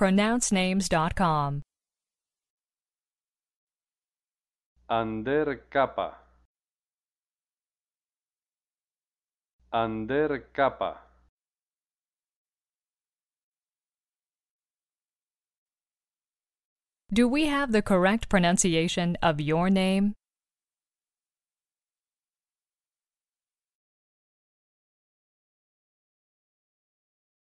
pronouncenames.com. Undercapa. capa. Do we have the correct pronunciation of your name?